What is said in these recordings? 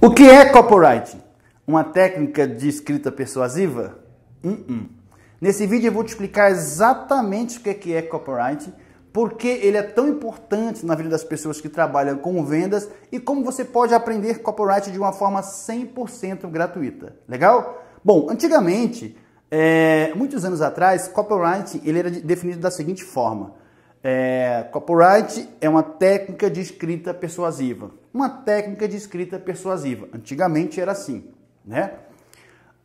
O que é copyright? Uma técnica de escrita persuasiva? Uh -uh. Nesse vídeo eu vou te explicar exatamente o que é, é por porque ele é tão importante na vida das pessoas que trabalham com vendas e como você pode aprender copyright de uma forma 100% gratuita. Legal? Bom, antigamente, é, muitos anos atrás, copyright ele era definido da seguinte forma é, copyright é uma técnica de escrita persuasiva. Uma técnica de escrita persuasiva. Antigamente era assim, né?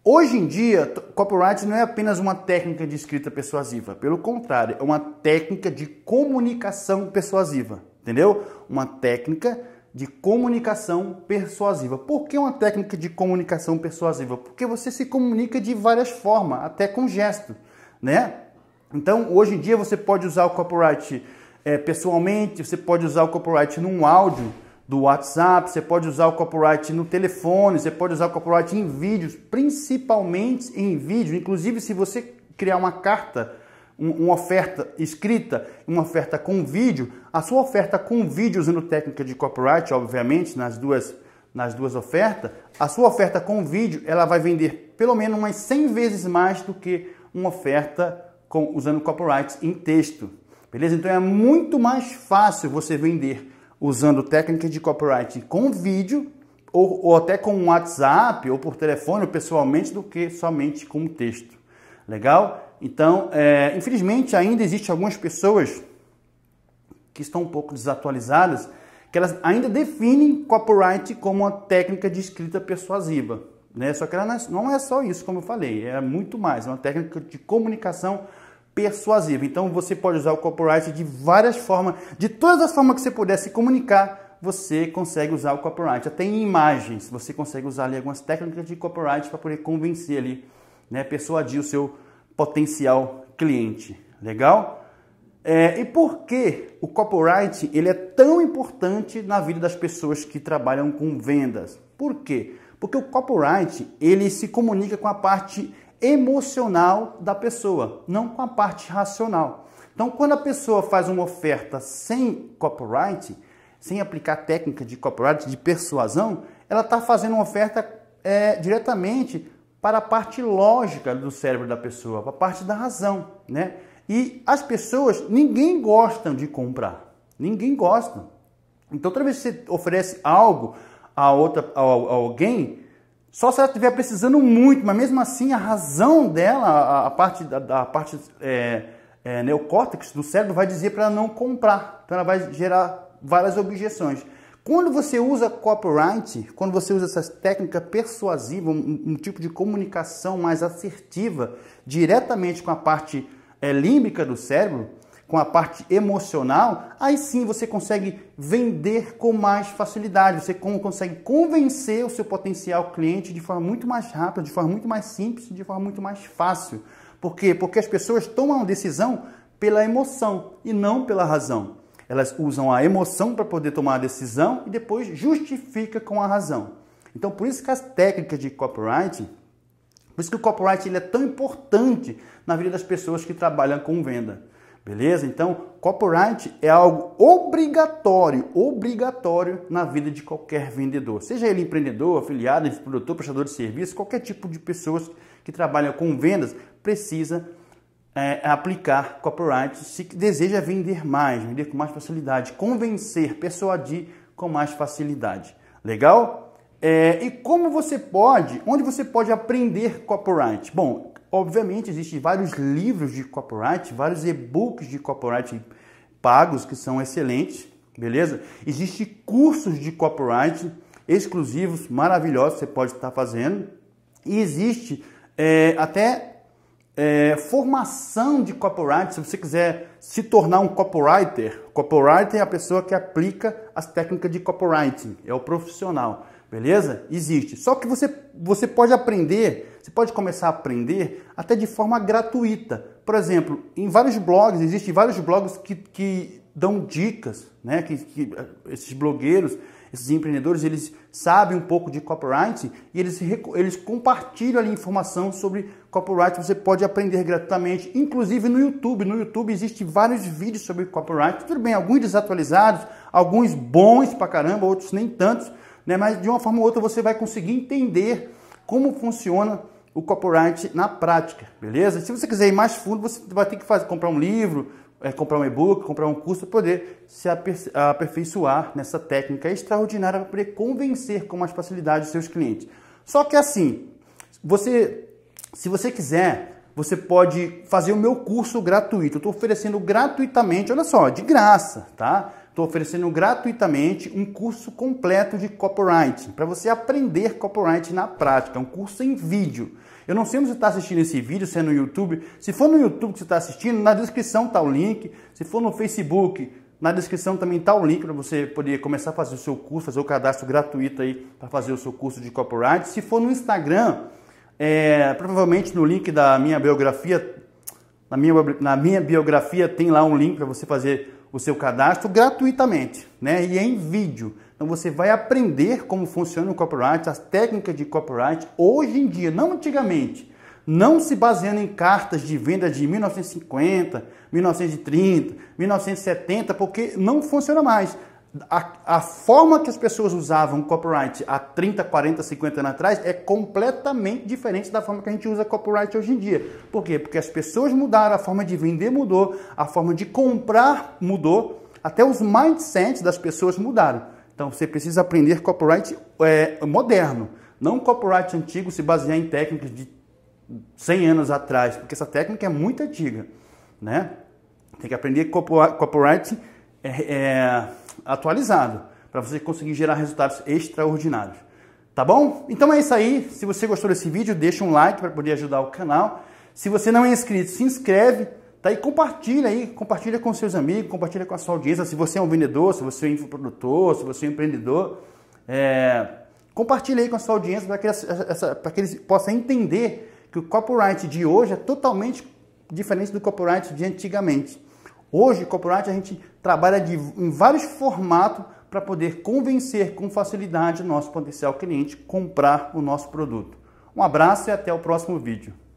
Hoje em dia, copyright não é apenas uma técnica de escrita persuasiva, pelo contrário, é uma técnica de comunicação persuasiva, entendeu? Uma técnica de comunicação persuasiva. Por que uma técnica de comunicação persuasiva? Porque você se comunica de várias formas, até com gesto, né? Então, hoje em dia você pode usar o copyright é, pessoalmente, você pode usar o copyright num áudio do WhatsApp, você pode usar o copyright no telefone, você pode usar o copyright em vídeos, principalmente em vídeo. Inclusive, se você criar uma carta, um, uma oferta escrita, uma oferta com vídeo, a sua oferta com vídeo, usando técnica de copyright, obviamente, nas duas, nas duas ofertas, a sua oferta com vídeo ela vai vender pelo menos umas 100 vezes mais do que uma oferta com, usando copyrights em texto. Beleza? Então é muito mais fácil você vender usando técnicas de copyright com vídeo ou, ou até com WhatsApp ou por telefone ou pessoalmente do que somente com texto. Legal? Então, é, infelizmente, ainda existem algumas pessoas que estão um pouco desatualizadas, que elas ainda definem copyright como uma técnica de escrita persuasiva. Né? Só que ela é, não é só isso, como eu falei, é muito mais, é uma técnica de comunicação persuasiva. Então você pode usar o copyright de várias formas, de todas as formas que você puder se comunicar, você consegue usar o copyright. Até em imagens, você consegue usar ali algumas técnicas de copyright para poder convencer ali, né, persuadir o seu potencial cliente. Legal? É, e por que o copyright ele é tão importante na vida das pessoas que trabalham com vendas? Por quê? Porque o copyright, ele se comunica com a parte emocional da pessoa, não com a parte racional. Então, quando a pessoa faz uma oferta sem copyright, sem aplicar técnica de copyright, de persuasão, ela está fazendo uma oferta é, diretamente para a parte lógica do cérebro da pessoa, para a parte da razão, né? E as pessoas, ninguém gostam de comprar, ninguém gosta. Então, toda vez que você oferece algo a outra a, a alguém, só se ela estiver precisando muito, mas mesmo assim a razão dela, a, a parte, da parte é, é, neocórtex do cérebro vai dizer para ela não comprar. Então ela vai gerar várias objeções. Quando você usa copyright, quando você usa essa técnica persuasiva, um, um tipo de comunicação mais assertiva, diretamente com a parte é, límbica do cérebro, com a parte emocional, aí sim você consegue vender com mais facilidade, você consegue convencer o seu potencial cliente de forma muito mais rápida, de forma muito mais simples, de forma muito mais fácil. Por quê? Porque as pessoas tomam decisão pela emoção e não pela razão. Elas usam a emoção para poder tomar a decisão e depois justifica com a razão. Então, por isso que as técnicas de copyright por isso que o copyright ele é tão importante na vida das pessoas que trabalham com venda. Beleza? Então, copyright é algo obrigatório, obrigatório na vida de qualquer vendedor. Seja ele empreendedor, afiliado, produtor, prestador de serviço, qualquer tipo de pessoas que trabalham com vendas precisa é, aplicar copyright se deseja vender mais, vender com mais facilidade, convencer, persuadir com mais facilidade. Legal? É, e como você pode, onde você pode aprender copyright? Bom, Obviamente, existem vários livros de copyright, vários e-books de copyright pagos que são excelentes, beleza? Existem cursos de copyright exclusivos, maravilhosos, que você pode estar fazendo. E existe é, até é, formação de copyright, se você quiser se tornar um copywriter. Copywriter é a pessoa que aplica as técnicas de copywriting, é o profissional, beleza? Existe. Só que você, você pode aprender você pode começar a aprender até de forma gratuita. Por exemplo, em vários blogs, existem vários blogs que, que dão dicas, né? Que, que, eh, esses blogueiros, esses empreendedores, eles sabem um pouco de copyright e eles, eles compartilham ali informação sobre copyright. Você pode aprender gratuitamente, inclusive no YouTube. No YouTube existem vários vídeos sobre copyright. Tudo bem, alguns desatualizados, alguns bons pra caramba, outros nem tantos, né? Mas de uma forma ou outra você vai conseguir entender como funciona o copyright na prática, beleza? Se você quiser ir mais fundo, você vai ter que fazer, comprar um livro, é, comprar um e-book, comprar um curso para poder se aperfeiçoar nessa técnica extraordinária para poder convencer com mais facilidade os seus clientes. Só que assim, você, se você quiser, você pode fazer o meu curso gratuito. Eu estou oferecendo gratuitamente, olha só, de graça, tá? Estou oferecendo gratuitamente um curso completo de copyright para você aprender copyright na prática, é um curso em vídeo. Eu não sei onde você está assistindo esse vídeo, se é no YouTube. Se for no YouTube que você está assistindo, na descrição está o link. Se for no Facebook, na descrição também está o link para você poder começar a fazer o seu curso, fazer o cadastro gratuito aí para fazer o seu curso de copyright. Se for no Instagram, é, provavelmente no link da minha biografia, na minha, na minha biografia tem lá um link para você fazer o seu cadastro gratuitamente, né? E em vídeo. Então você vai aprender como funciona o copyright, as técnicas de copyright hoje em dia, não antigamente. Não se baseando em cartas de venda de 1950, 1930, 1970, porque não funciona mais. A, a, forma que as pessoas usavam copyright há 30, 40, 50 anos atrás é completamente diferente da forma que a gente usa copyright hoje em dia. Por quê? Porque as pessoas mudaram, a forma de vender mudou, a forma de comprar mudou, até os mindsets das pessoas mudaram. Então você precisa aprender copyright é, moderno, não copyright antigo se basear em técnicas de 100 anos atrás, porque essa técnica é muito antiga. Né? Tem que aprender copyright. É, é atualizado, para você conseguir gerar resultados extraordinários. Tá bom? Então é isso aí. Se você gostou desse vídeo, deixa um like para poder ajudar o canal. Se você não é inscrito, se inscreve, tá? E compartilha aí, compartilha com seus amigos, compartilha com a sua audiência. Se você é um vendedor, se você é um produtor, se você é um empreendedor, é... compartilha aí com a sua audiência para que, que eles possam entender que o copyright de hoje é totalmente diferente do copyright de antigamente. Hoje, corporate, a gente trabalha de, em vários formatos para poder convencer com facilidade o nosso potencial cliente comprar o nosso produto. Um abraço e até o próximo vídeo.